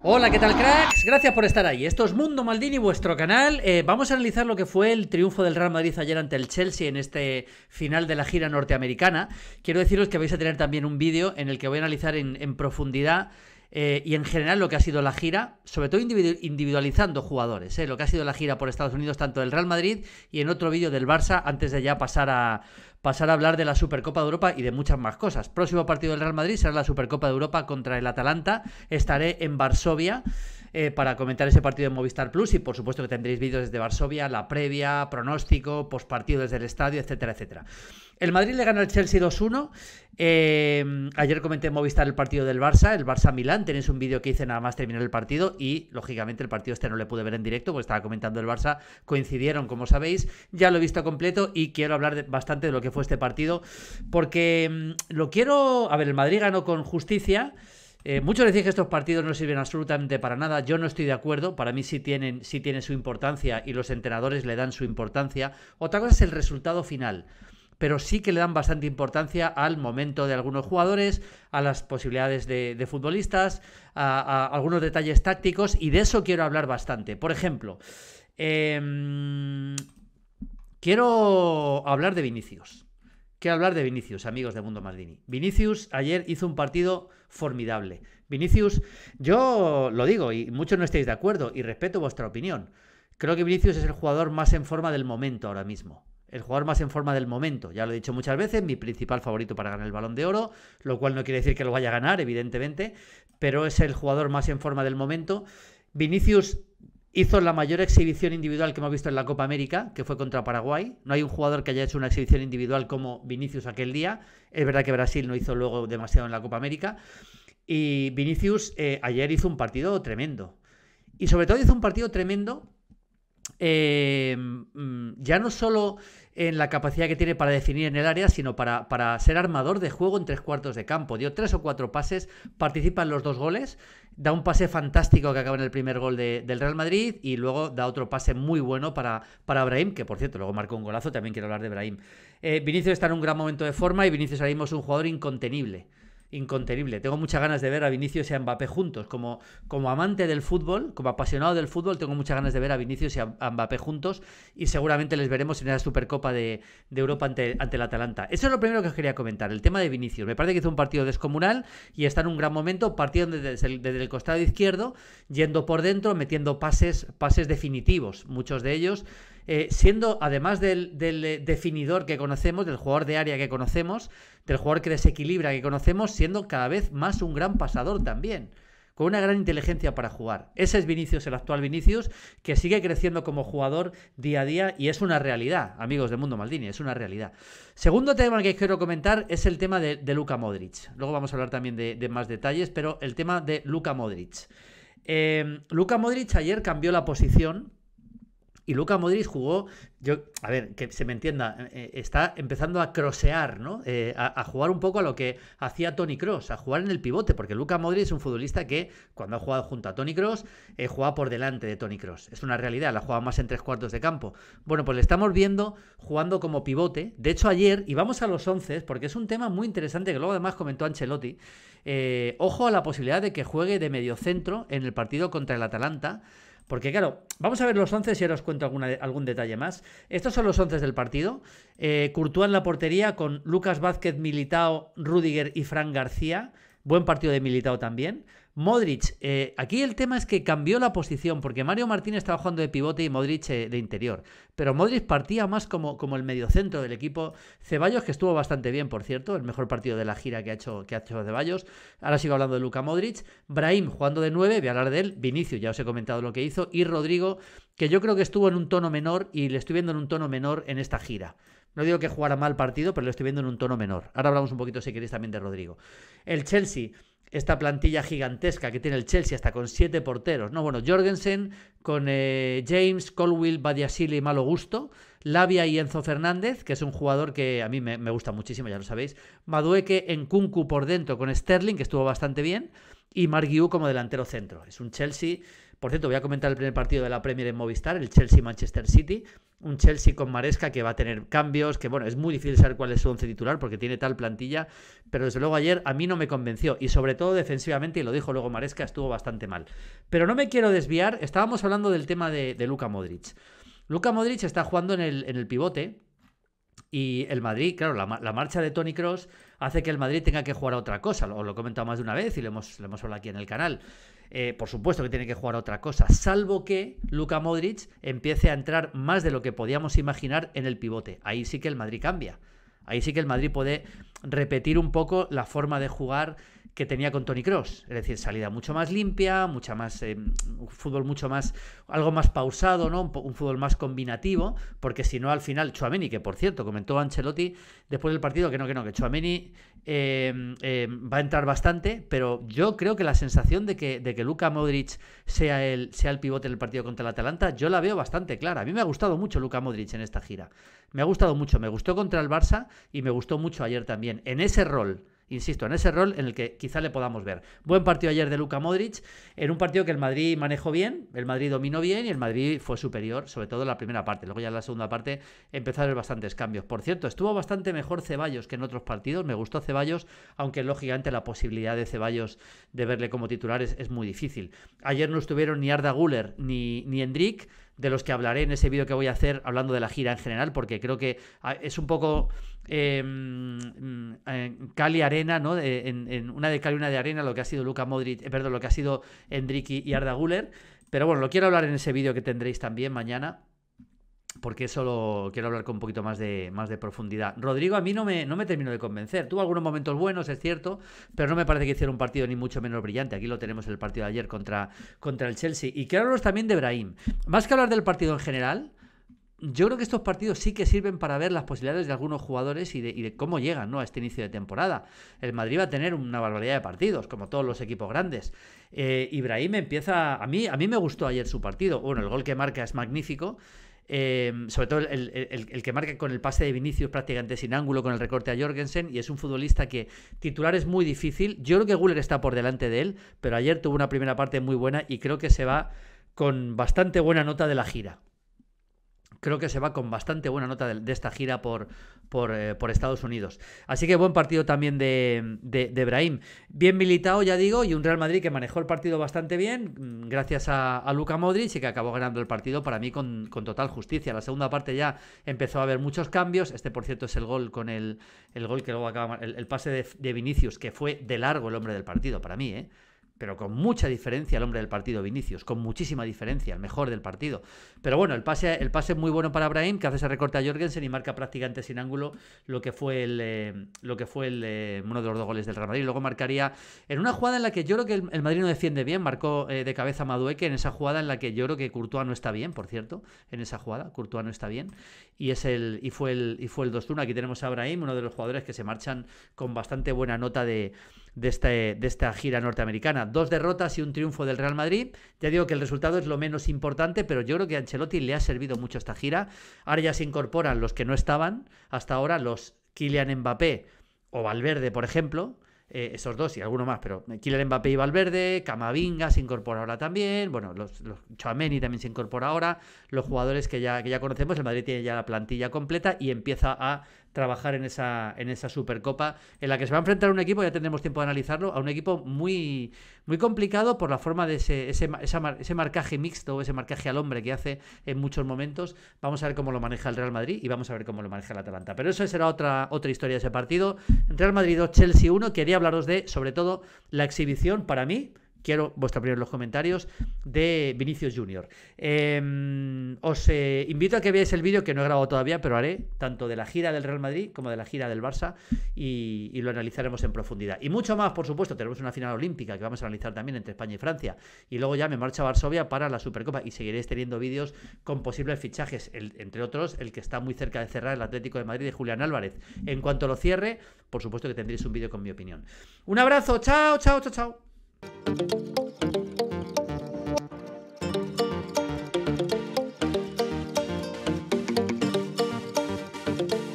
Hola, ¿qué tal cracks? Gracias por estar ahí. Esto es Mundo Maldini, vuestro canal. Eh, vamos a analizar lo que fue el triunfo del Real Madrid ayer ante el Chelsea en este final de la gira norteamericana. Quiero deciros que vais a tener también un vídeo en el que voy a analizar en profundidad eh, y en general lo que ha sido la gira, sobre todo individualizando jugadores, eh, lo que ha sido la gira por Estados Unidos, tanto del Real Madrid y en otro vídeo del Barça, antes de ya pasar a, pasar a hablar de la Supercopa de Europa y de muchas más cosas. Próximo partido del Real Madrid será la Supercopa de Europa contra el Atalanta, estaré en Varsovia. Eh, para comentar ese partido de Movistar Plus y por supuesto que tendréis vídeos desde Varsovia, la previa, pronóstico, partido desde el estadio, etcétera, etcétera. El Madrid le gana al Chelsea 2-1. Eh, ayer comenté en Movistar el partido del Barça, el Barça-Milán. Tenéis un vídeo que hice nada más terminar el partido y, lógicamente, el partido este no le pude ver en directo, Porque estaba comentando el Barça. Coincidieron, como sabéis. Ya lo he visto completo y quiero hablar bastante de lo que fue este partido porque mm, lo quiero... A ver, el Madrid ganó con justicia. Eh, muchos decís que estos partidos no sirven absolutamente para nada. Yo no estoy de acuerdo. Para mí sí tienen, tienen su importancia y los entrenadores le dan su importancia. Otra cosa es el resultado final pero sí que le dan bastante importancia al momento de algunos jugadores, a las posibilidades de, futbolistas, a, algunos detalles tácticos, y de eso quiero hablar bastante. Por ejemplo, em, quiero hablar de Vinicius. Quiero hablar de Vinicius, amigos de Mundo Maldini. Vinicius ayer hizo un partido formidable. Vinicius, yo lo digo y muchos no estáis de acuerdo y respeto vuestra opinión. Creo que Vinicius es el jugador más en forma del momento ahora mismo. El jugador más en forma del momento, ya lo he dicho muchas veces, mi principal favorito para ganar el balón de oro, lo cual no quiere decir que lo vaya a ganar, evidentemente, pero es el jugador más en forma del momento. Vinicius Hizo la mayor exhibición individual que hemos visto en la Copa América, que fue contra Paraguay. No hay un jugador que haya hecho una exhibición individual como Vinicius aquel día. Es verdad que Brasil no hizo luego demasiado en la Copa América. Y Vinicius eh, ayer hizo un partido tremendo. Y sobre todo hizo un partido tremendo eh, mm, ya no solo en la capacidad que tiene para definir en el área, sino para, ser armador de juego en tres cuartos de campo. Dio tres o cuatro pases, participa en los dos goles, da un pase fantástico que acaba en el primer gol de, del Real Madrid y luego da otro pase muy bueno para, para Brahim, que por cierto luego marcó un golazo, también quiero hablar de Brahim. Eh, Vinicius está en un gran momento de forma y Vinicius ahora es un jugador incontenible incontenible. Tengo muchas ganas de ver a Vinicius y a Mbappé juntos. Como, como amante del fútbol, como apasionado del fútbol, tengo muchas ganas de ver a Vinicius y a, Mbappé juntos y seguramente les veremos en la Supercopa de, Europa ante, ante el Atalanta. Eso es lo primero que os quería comentar, el tema de Vinicius. Me parece que hizo un partido descomunal y está en un gran momento, partiendo desde, el, costado izquierdo, yendo por dentro, metiendo pases, pases definitivos, muchos de ellos. Eh, siendo, además del, eh, definidor que conocemos, del jugador de área que conocemos, del jugador que desequilibra que conocemos, siendo cada vez más un gran pasador también con una gran inteligencia para jugar. Ese es Vinicius, el actual Vinicius, que sigue creciendo como jugador día a día y es una realidad, amigos de Mundo Maldini, es una realidad. Segundo tema que quiero comentar es el tema de, Luca Luka Modric. Luego vamos a hablar también de, más detalles, pero el tema de Luka Modric. Luca eh, Luka Modric ayer cambió la posición y Luca Modric jugó, yo, a ver, que se me entienda, eh, eh, está empezando a crosear, ¿no? Eh, a, jugar un poco a lo que hacía Tony Cross, a jugar en el pivote, porque Luca Modric es un futbolista que cuando ha jugado junto a Tony Cross, eh, jugaba por delante de Tony Cross. Es una realidad, la ha jugado más en tres cuartos de campo. Bueno, pues le estamos viendo jugando como pivote. De hecho, ayer, y vamos a los once, porque es un tema muy interesante que luego además comentó Ancelotti. ojo a la posibilidad de que juegue de mediocentro en el partido contra el Atalanta. Porque claro, vamos a ver los 11 y ahora os cuento alguna, algún detalle más. Estos son los once del partido. Eh, Courtois en la portería con Lucas Vázquez, Militao, Rudiger y Fran García. Buen partido de Militao también. Modric, eh, aquí el tema es que cambió la posición, porque Mario Martínez estaba jugando de pivote y Modric eh, de interior. Pero Modric partía más como, como el mediocentro del equipo. Ceballos, que estuvo bastante bien, por cierto, el mejor partido de la gira que ha hecho, que ha hecho Ceballos. Ahora sigo hablando de Luca Modric. Brahim jugando de 9, voy a hablar de él. Vinicius, ya os he comentado lo que hizo. Y Rodrigo, que yo creo que estuvo en un tono menor y le estoy viendo en un tono menor en esta gira. No digo que jugara mal partido, pero lo estoy viendo en un tono menor. Ahora hablamos un poquito, si queréis, también de Rodrigo. El Chelsea, esta plantilla gigantesca que tiene el Chelsea, hasta con siete porteros. No, bueno, Jorgensen con James eh, James, Colwill, Badiashile y Malo Gusto. Labia y Enzo Fernández, que es un jugador que a mí me, gusta muchísimo, ya lo sabéis. Madueque en Kunku por dentro con Sterling, que estuvo bastante bien. Y Marguiú como delantero centro. Es un Chelsea. Por cierto, voy a comentar el primer partido de la Premier en Movistar, el Chelsea-Manchester City un Chelsea con Maresca que va a tener cambios, que bueno, es muy difícil saber cuál es su once titular porque tiene tal plantilla, pero desde luego ayer a mí no me convenció y sobre todo defensivamente, y lo dijo luego Maresca, estuvo bastante mal. Pero no me quiero desviar, estábamos hablando del tema de, de Luka Modric. Luka Modric está jugando en en el pivote, y el Madrid, claro, la, marcha de Tony Cross hace que el Madrid tenga que jugar a otra cosa. lo he comentado más de una vez y lo hemos, hablado aquí en el canal. Eh, por supuesto que tiene que jugar a otra cosa, salvo que Luka Modric empiece a entrar más de lo que podíamos imaginar en el pivote. Ahí sí que el Madrid cambia. Ahí sí que el Madrid puede repetir un poco la forma de jugar que tenía con Tony Cross. Es decir, salida mucho más limpia, mucha más, eh, un fútbol mucho más, algo más pausado, ¿no? Un, fútbol más combinativo, porque si no, al final, Chuameni, que por cierto, comentó Ancelotti después del partido que no, que no, que Chuameni eh, eh, va a entrar bastante, pero yo creo que la sensación de que, de que Luka Modric sea el, sea el pivote del partido contra el Atalanta, yo la veo bastante clara. A mí me ha gustado mucho Luka Modric en esta gira. Me ha gustado mucho, me gustó contra el Barça y me gustó mucho ayer también. En ese rol insisto, en ese rol en el que quizá le podamos ver. Buen partido ayer de Luka Modric, en un partido que el Madrid manejó bien, el Madrid dominó bien y el Madrid fue superior, sobre todo en la primera parte. Luego ya en la segunda parte empezaron bastantes cambios. Por cierto, estuvo bastante mejor Ceballos que en otros partidos, me gustó Ceballos, aunque lógicamente la posibilidad de Ceballos de verle como titular es, muy difícil. Ayer no estuvieron ni Arda Guller ni, ni de los que hablaré en ese vídeo que voy a hacer hablando de la gira en general, porque creo que ah, es un poco eh, mm, eh Cali Arena, ¿no? En, una de Cali, una de Arena, lo que ha sido Luca Modric, eh, perdón, lo que ha sido Enrique y Arda Guller. Pero bueno, lo quiero hablar en ese vídeo que tendréis también mañana porque eso lo quiero hablar con un poquito más de, más de profundidad. Rodrigo a mí no me, no me terminó de convencer. Tuvo algunos momentos buenos, es cierto, pero no me parece que hiciera un partido ni mucho menos brillante. Aquí lo tenemos en el partido de ayer contra, contra el Chelsea. Y quiero hablaros también de Brahim. Más que hablar del partido en general, yo creo que estos partidos sí que sirven para ver las posibilidades de algunos jugadores y de, cómo llegan ¿no? a este inicio de temporada. El Madrid va a tener una barbaridad de partidos, como todos los equipos grandes. Eh, Ibrahim empieza. A mí, a mí me gustó ayer su partido. Bueno, el gol que marca es magnífico. Eh, sobre todo el, el, que marca con el pase de Vinicius prácticamente sin ángulo, con el recorte a Jorgensen, y es un futbolista que titular es muy difícil. Yo creo que Guller está por delante de él, pero ayer tuvo una primera parte muy buena y creo que se va con bastante buena nota de la gira creo que se va con bastante buena nota de, esta gira por, eh, por, Estados Unidos. Así que buen partido también de, de, Bien militado, ya digo, y un Real Madrid que manejó el partido bastante bien, mm, gracias a, a Luca Modric y que acabó ganando el partido para mí con, con, total justicia. La segunda parte ya empezó a haber muchos cambios. Este, por cierto, es el gol con el, gol que luego acaba, el, pase de, de Vinicius, que fue de largo el hombre del partido para mí, ¿eh? pero con mucha diferencia el hombre del partido, Vinicius, con muchísima diferencia, el mejor del partido. Pero bueno, el pase, el pase muy bueno para Abraham, que hace ese recorte a Jorgensen y marca prácticamente sin ángulo lo que fue el, eh, lo que fue el, eh, uno de los dos goles del Real Madrid. Luego marcaría en una jugada en la que yo creo que el, Madrid no defiende bien, marcó eh, de cabeza Madueque en esa jugada en la que yo creo que Courtois no está bien, por cierto, en esa jugada, Courtois no está bien y es el y fue el y fue el 2-1. Aquí tenemos a Abraham, uno de los jugadores que se marchan con bastante buena nota de este, de, esta gira norteamericana. Dos derrotas y un triunfo del Real Madrid. Ya digo que el resultado es lo menos importante, pero yo creo que a Ancelotti le ha servido mucho esta gira. Ahora ya se incorporan los que no estaban hasta ahora, los Kylian Mbappé o Valverde, por ejemplo. Eh, esos dos y alguno más, pero Kylian Mbappé y Valverde, Camavinga se incorpora ahora también, bueno, los, los Chouameni también se incorpora ahora, los jugadores que ya, que ya conocemos, el Madrid tiene ya la plantilla completa y empieza a trabajar en esa, en esa Supercopa, en la que se va a enfrentar un equipo, ya tendremos tiempo de analizarlo, a un equipo muy, muy complicado por la forma de ese, ese, marcaje mixto ese marcaje al hombre que hace en muchos momentos. Vamos a ver cómo lo maneja el Real Madrid y vamos a ver cómo lo maneja el Atalanta. Pero eso será otra, otra historia de ese partido. Real Madrid 2, Chelsea 1. Quería hablaros de, sobre todo, la exhibición para mí quiero vuestra opinión en los comentarios de Vinicius Junior. Em, os eh, invito a que veáis el vídeo que no he grabado todavía, pero haré tanto de la gira del Real Madrid como de la gira del Barça y, lo analizaremos en profundidad. Y mucho más, por supuesto, tenemos una final olímpica que vamos a analizar también entre España y Francia. Y luego ya me marcha a Varsovia para la Supercopa y seguiréis teniendo vídeos con posibles fichajes, entre otros el que está muy cerca de cerrar el Atlético de Madrid de Julián Álvarez. En cuanto lo cierre, por supuesto que tendréis un vídeo con mi opinión. Un abrazo, chao, chao, chao, chao. Thank you.